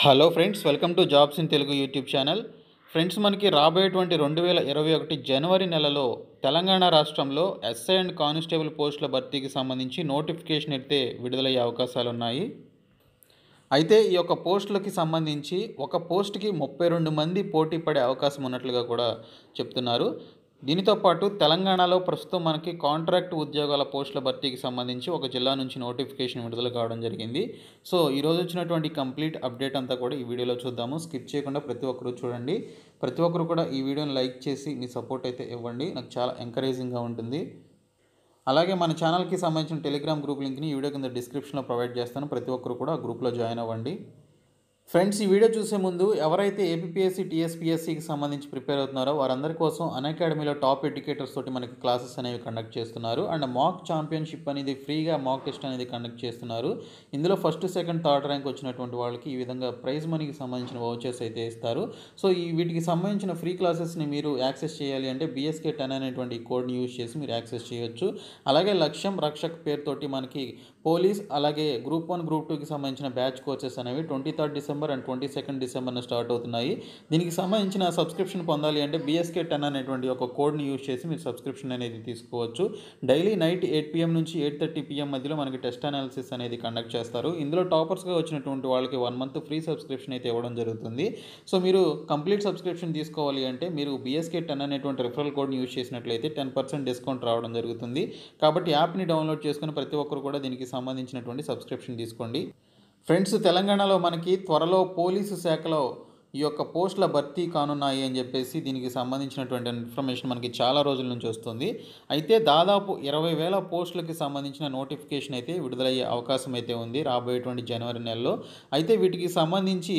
hello friends welcome to jobs in Telugu YouTube channel friends మనకి రాబోయేటువంటి రెండు వేల ఇరవై ఒకటి జనవరి నెలలో తెలంగాణ రాష్ట్రంలో ఎస్ఐ అండ్ కానిస్టేబుల్ పోస్టుల భర్తీకి సంబంధించి నోటిఫికేషన్ అయితే విడుదలయ్యే అవకాశాలు ఉన్నాయి అయితే ఈ యొక్క పోస్టులకి సంబంధించి ఒక పోస్ట్కి ముప్పై రెండు మంది పోటీ పడే అవకాశం ఉన్నట్లుగా కూడా చెప్తున్నారు దీనితో పాటు తెలంగాణలో ప్రస్తుతం మనకి కాంట్రాక్ట్ ఉద్యోగాల పోస్టుల భర్తీకి సంబంధించి ఒక జిల్లా నుంచి నోటిఫికేషన్ విడుదల కావడం జరిగింది సో ఈరోజు వచ్చినటువంటి కంప్లీట్ అప్డేట్ అంతా కూడా ఈ వీడియోలో చూద్దాము స్కిప్ చేయకుండా ప్రతి ఒక్కరూ చూడండి ప్రతి ఒక్కరు కూడా ఈ వీడియోని లైక్ చేసి మీ సపోర్ట్ అయితే ఇవ్వండి నాకు చాలా ఎంకరేజింగ్గా ఉంటుంది అలాగే మన ఛానల్కి సంబంధించిన టెలిగ్రామ్ గ్రూప్ లింక్ని ఈ వీడియో కింద డిస్క్రిప్షన్లో ప్రొవైడ్ చేస్తాను ప్రతి ఒక్కరు కూడా ఆ గ్రూప్లో జాయిన్ అవ్వండి ఫ్రెండ్స్ ఈ వీడియో చూసే ముందు ఎవరైతే ఏపీఎస్సీ టీఎస్పీఎస్సీకి సంబంధించి ప్రిపేర్ అవుతున్నారో వారందరి కోసం అకాడమీలో టాప్ ఎడ్యుకేటర్స్ తోటి మనకి క్లాసెస్ అనేవి కండక్ట్ చేస్తున్నారు అండ్ మాక్ ఛాంపియన్షిప్ అనేది ఫ్రీగా మాక్ టెస్ట్ అనేది కండక్ట్ చేస్తున్నారు ఇందులో ఫస్ట్ సెకండ్ థర్డ్ ర్యాంక్ వచ్చినటువంటి వాళ్ళకి ఈ విధంగా ప్రైజ్ మనీకి సంబంధించిన వౌచర్స్ అయితే ఇస్తారు సో ఈ వీటికి సంబంధించిన ఫ్రీ క్లాసెస్ని మీరు యాక్సెస్ చేయాలి అంటే బీఎస్కే టెన్ అనేటువంటి కోడ్ని యూజ్ చేసి మీరు యాక్సెస్ చేయొచ్చు అలాగే లక్ష్యం రక్షక్ పేరుతోటి మనకి పోలీస్ అలాగే గ్రూప్ వన్ గ్రూప్ టూకి సంబంధించిన బ్యాచ్ కోర్సెస్ అనేవి twenty third December and twenty second డిసెంబర్ను స్టార్ట్ అవుతున్నాయి దీనికి సంబంధించిన సబ్స్క్రిప్షన్ పొందాలి అంటే బీఎస్కే టెన్ అనేటువంటి ఒక కోడ్ని యూజ్ చేసి మీరు సబ్స్క్రిప్షన్ అనేది తీసుకోవచ్చు డైలీ నైట్ ఎయిట్ పిఎం నుంచి ఎయిట్ థర్టీ పిఎం మధ్యలో మనకి టెస్ట్ అనాలిసిస్ అనేది కండక్ట్ చేస్తారు ఇందులో టాపర్స్గా వచ్చినటువంటి వాళ్ళకి వన్ మంత్ ఫ్రీ సబ్స్క్రిప్షన్ అయితే ఇవ్వడం జరుగుతుంది సో మీరు కంప్లీట్ సబ్స్క్రిప్షన్ తీసుకోవాలి అంటే మీరు బీఎస్కే టెన్ అనేటువంటి రిఫరల్ కోడ్ని యూజ్ చేసినట్లయితే టెన్ పర్సెంట్ డిస్కౌంట్ రావడం జరుగుతుంది కాబట్టి యాప్ని డౌన్లోడ్ చేసుకుని ప్రతి ఒక్కరు కూడా దీనికి సంబంధించినటువంటి సబ్స్క్రిప్షన్ తీసుకోండి ఫ్రెండ్స్ తెలంగాణలో మనకి త్వరలో పోలీసు శాఖలో ఈ యొక్క పోస్టుల భర్తీ కానున్నాయి అని చెప్పేసి దీనికి సంబంధించినటువంటి ఇన్ఫర్మేషన్ మనకి చాలా రోజుల నుంచి వస్తుంది అయితే దాదాపు ఇరవై వేల పోస్టులకి సంబంధించిన నోటిఫికేషన్ అయితే విడుదలయ్యే అవకాశం అయితే ఉంది రాబోయేటువంటి జనవరి నెలలో అయితే వీటికి సంబంధించి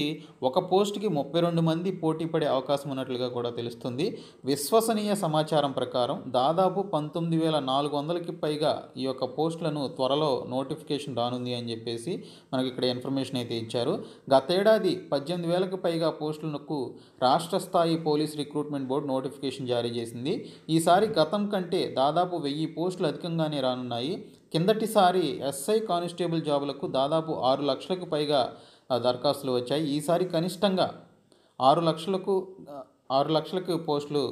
ఒక పోస్టుకి ముప్పై రెండు మంది పోటీ పడే అవకాశం ఉన్నట్లుగా కూడా తెలుస్తుంది విశ్వసనీయ సమాచారం ప్రకారం దాదాపు పంతొమ్మిది వేల నాలుగు వందలకి పైగా ఈ యొక్క పోస్టులను త్వరలో నోటిఫికేషన్ రానుంది అని చెప్పేసి మనకి ఇక్కడ ఇన్ఫర్మేషన్ అయితే ఇచ్చారు గతేడాది పద్దెనిమిది వేలకు పైగా పోస్టులకు రాష్ట్ర స్థాయి పోలీస్ రిక్రూట్మెంట్ బోర్డు నోటిఫికేషన్ జారీ చేసింది ఈసారి గతం కంటే దాదాపు వెయ్యి పోస్టులు అధికంగానే రానున్నాయి కిందటిసారి ఎస్ఐ కానిస్టేబుల్ జాబులకు దాదాపు ఆరు లక్షలకు పైగా దరఖాస్తులు వచ్చాయి ఈసారి కనిష్టంగా ఆరు లక్షలకు ఆరు లక్షలకు పోస్టులు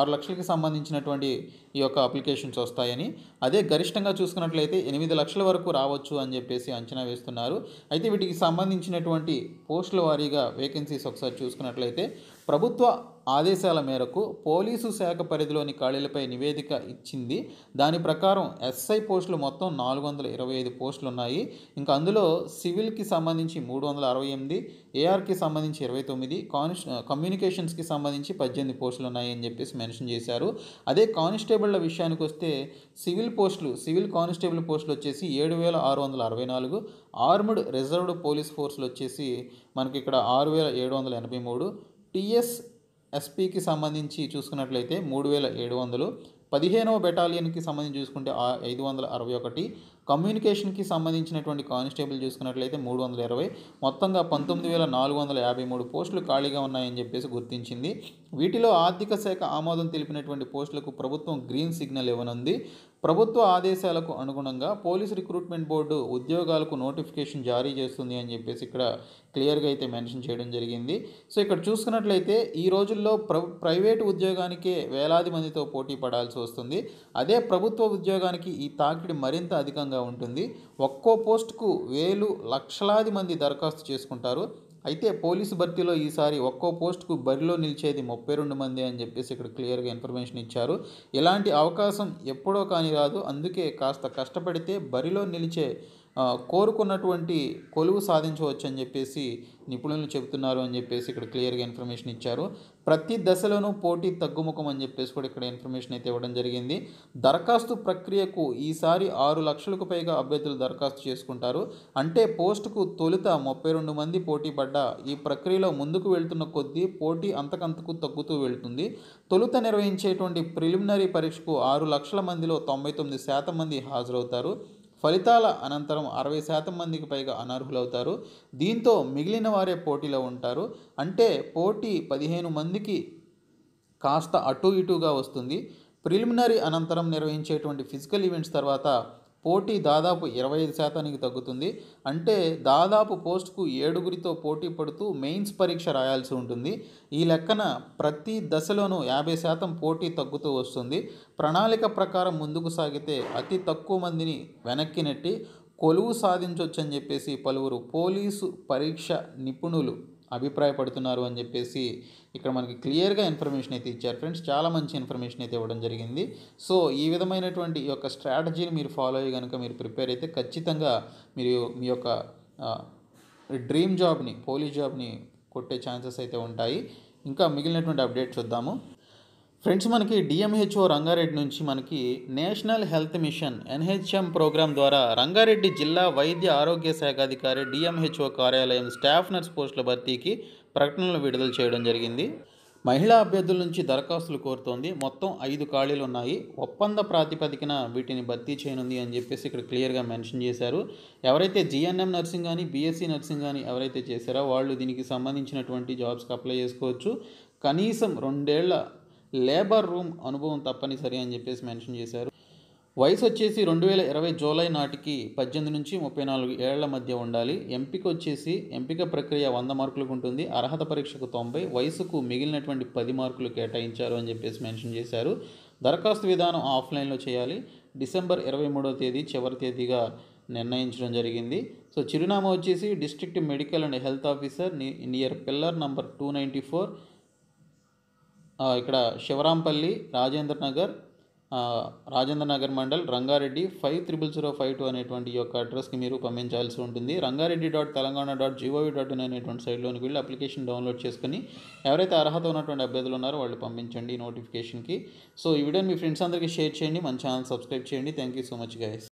ఆరు లక్షలకి సంబంధించినటువంటి ఈ యొక్క అప్లికేషన్స్ వస్తాయని అదే గరిష్టంగా చూసుకున్నట్లయితే ఎనిమిది లక్షల వరకు రావచ్చు అని చెప్పేసి అంచనా వేస్తున్నారు అయితే వీటికి సంబంధించినటువంటి పోస్టుల వారీగా వేకెన్సీస్ ఒకసారి చూసుకున్నట్లయితే ప్రభుత్వ ఆదేశాల మేరకు పోలీసు శాఖ పరిధిలోని ఖాళీలపై నివేదిక ఇచ్చింది దాని ప్రకారం ఎస్ఐ పోస్టులు మొత్తం నాలుగు వందల ఇరవై ఐదు పోస్టులు ఉన్నాయి ఇంకా అందులో సివిల్కి సంబంధించి మూడు వందల అరవై ఎనిమిది ఏఆర్కి సంబంధించి ఇరవై తొమ్మిది కానిస్ కమ్యూనికేషన్స్కి సంబంధించి పద్దెనిమిది పోస్టులు ఉన్నాయి అని చెప్పేసి మెన్షన్ చేశారు అదే కానిస్టేబుళ్ల విషయానికి వస్తే సివిల్ పోస్టులు సివిల్ కానిస్టేబుల్ పోస్టులు వచ్చేసి ఏడు వేల ఆరు వందల అరవై నాలుగు ఆర్మ్డ్ రిజర్వ్డ్ పోలీస్ ఫోర్స్లు వచ్చేసి మనకి ఇక్కడ ఆరు వేల ఏడు వందల ఎనభై మూడు టీఎస్ ఎస్పీకి సంబంధించి చూసుకున్నట్లయితే మూడు వేల ఏడు వందలు పదిహేనవ బెటాలియన్కి సంబంధించి చూసుకుంటే ఐదు వందల అరవై ఒకటి కమ్యూనికేషన్కి సంబంధించినటువంటి కానిస్టేబుల్ చూసుకున్నట్లయితే మూడు వందల ఇరవై మొత్తంగా పంతొమ్మిది వేల నాలుగు వందల యాభై మూడు పోస్టులు ఖాళీగా ఉన్నాయని చెప్పేసి గుర్తించింది వీటిలో ఆర్థిక శాఖ ఆమోదం తెలిపినటువంటి పోస్టులకు ప్రభుత్వం గ్రీన్ సిగ్నల్ ఇవ్వనుంది ప్రభుత్వ ఆదేశాలకు అనుగుణంగా పోలీస్ రిక్రూట్మెంట్ బోర్డు ఉద్యోగాలకు నోటిఫికేషన్ జారీ చేస్తుంది అని చెప్పేసి ఇక్కడ క్లియర్గా అయితే మెన్షన్ చేయడం జరిగింది సో ఇక్కడ చూసుకున్నట్లయితే ఈ రోజుల్లో ప్ర ప్రైవేటు ఉద్యోగానికే వేలాది మందితో పోటీ పడాల్సి వస్తుంది అదే ప్రభుత్వ ఉద్యోగానికి ఈ తాకిడి మరింత అధికంగా ఉంటుంది ఒక్కో పోస్టుకు వేలు లక్షలాది మంది దరఖాస్తు చేసుకుంటారు అయితే పోలీసు భర్తీలో ఈసారి ఒక్కో పోస్టుకు బరిలో నిలిచేది ముప్పై రెండు మంది అని చెప్పేసి ఇక్కడ క్లియర్గా ఇన్ఫర్మేషన్ ఇచ్చారు ఇలాంటి అవకాశం ఎప్పుడో కానీ రాదు అందుకే కాస్త కష్టపడితే బరిలో నిలిచే కోరుకున్నటువంటి కొలువు సాధించవచ్చు అని చెప్పేసి నిపుణులు చెబుతున్నారు అని చెప్పేసి ఇక్కడ క్లియర్గా ఇన్ఫర్మేషన్ ఇచ్చారు ప్రతి దశలోనూ పోటీ తగ్గుముఖం అని చెప్పేసి కూడా ఇక్కడ ఇన్ఫర్మేషన్ అయితే ఇవ్వడం జరిగింది దరఖాస్తు ప్రక్రియకు ఈసారి ఆరు లక్షలకు పైగా అభ్యర్థులు దరఖాస్తు చేసుకుంటారు అంటే పోస్టుకు తొలుత ముప్పై రెండు మంది పోటీ పడ్డ ఈ ప్రక్రియలో ముందుకు వెళ్తున్న కొద్దీ పోటీ అంతకంతకు తగ్గుతూ వెళ్తుంది తొలుత నిర్వహించేటువంటి ప్రిలిమినరీ పరీక్షకు ఆరు లక్షల మందిలో తొంభై తొమ్మిది శాతం మంది హాజరవుతారు ఫలితాల అనంతరం అరవై శాతం మందికి పైగా అనర్హులవుతారు దీంతో మిగిలిన వారే పోటీలో ఉంటారు అంటే పోటీ పదిహేను మందికి కాస్త అటు ఇటుగా వస్తుంది ప్రిలిమినరీ అనంతరం నిర్వహించేటువంటి ఫిజికల్ ఈవెంట్స్ తర్వాత పోటీ దాదాపు ఇరవై ఐదు శాతానికి తగ్గుతుంది అంటే దాదాపు పోస్టుకు ఏడుగురితో పోటీ పడుతూ మెయిన్స్ పరీక్ష రాయాల్సి ఉంటుంది ఈ లెక్కన ప్రతి దశలోనూ యాభై శాతం పోటీ తగ్గుతూ వస్తుంది ప్రణాళిక ప్రకారం ముందుకు సాగితే అతి తక్కువ మందిని వెనక్కి నెట్టి కొలువు సాధించవచ్చని చెప్పేసి పలువురు పోలీసు పరీక్ష నిపుణులు అభిప్రాయపడుతున్నారు అని చెప్పేసి ఇక్కడ మనకి క్లియర్గా ఇన్ఫర్మేషన్ అయితే ఇచ్చారు ఫ్రెండ్స్ చాలా మంచి ఇన్ఫర్మేషన్ అయితే ఇవ్వడం జరిగింది సో ఈ విధమైనటువంటి యొక్క స్ట్రాటజీని మీరు ఫాలో అయ్యి కనుక మీరు ప్రిపేర్ అయితే ఖచ్చితంగా మీరు మీ యొక్క డ్రీమ్ జాబ్ని పోలీస్ జాబ్ని కొట్టే ఛాన్సెస్ అయితే ఉంటాయి ఇంకా మిగిలినటువంటి అప్డేట్ చూద్దాము ఫ్రెండ్స్ మనకి డిఎంహెచ్ఓ రంగారెడ్డి నుంచి మనకి national health mission NHM program ద్వారా రంగారెడ్డి జిల్లా వైద్య ఆరోగ్య శాఖ అధికారి డిఎంహెచ్ఓ కార్యాలయం స్టాఫ్ నర్స్ పోస్టుల భర్తీకి ప్రకటనలు విడుదల చేయడం జరిగింది మహిళా అభ్యర్థుల నుంచి దరఖాస్తులు కోరుతోంది మొత్తం ఐదు ఖాళీలు ఉన్నాయి ఒప్పంద ప్రాతిపదికన వీటిని భర్తీ చేయనుంది అని చెప్పేసి ఇక్కడ క్లియర్గా మెన్షన్ చేశారు ఎవరైతే జిఎన్ఎం నర్సింగ్ కానీ బీఎస్సీ నర్సింగ్ కానీ ఎవరైతే చేశారో వాళ్ళు దీనికి సంబంధించినటువంటి జాబ్స్కి అప్లై చేసుకోవచ్చు కనీసం రెండేళ్ల లేబర్ రూమ్ అనుభవం తప్పనిసరి అని చెప్పేసి మెన్షన్ చేశారు వయసు వచ్చేసి రెండు వేల ఇరవై జూలై నాటికి పద్దెనిమిది నుంచి ముప్పై నాలుగు ఏళ్ల మధ్య ఉండాలి ఎంపిక వచ్చేసి ఎంపిక ప్రక్రియ వంద మార్కులకు ఉంటుంది అర్హత పరీక్షకు తొంభై వయసుకు మిగిలినటువంటి పది మార్కులు కేటాయించారు అని చెప్పేసి మెన్షన్ చేశారు దరఖాస్తు విధానం ఆఫ్లైన్లో చేయాలి డిసెంబర్ ఇరవై మూడవ తేదీ చివరి తేదీగా నిర్ణయించడం జరిగింది సో చిరునామా వచ్చేసి district medical and health officer near pillar number two ninety four ఇక్కడ Shivarampally Rajendra Nagar Rajendra Nagar mandal Rangareddy five triple zero five two అనేటువంటి యొక్క అడ్రస్కి మీరు పంపించాల్సి ఉంటుంది Rangareddy dot Telangana dot GOV dot in అనేటువంటి సైట్లోకి వెళ్ళి అప్లికేషన్ డౌన్లోడ్ చేసుకుని ఎవరైతే అర్హత ఉన్నటువంటి అభ్యర్థులు ఉన్నారో వాళ్ళు పంపించండి నోటిఫికేషన్కి సో ఈ వీడియోని మీ ఫ్రెండ్స్ అందరికీ షేర్ చేయండి మన ఛానల్ సబ్స్క్రైబ్ చేయండి thank you so much guys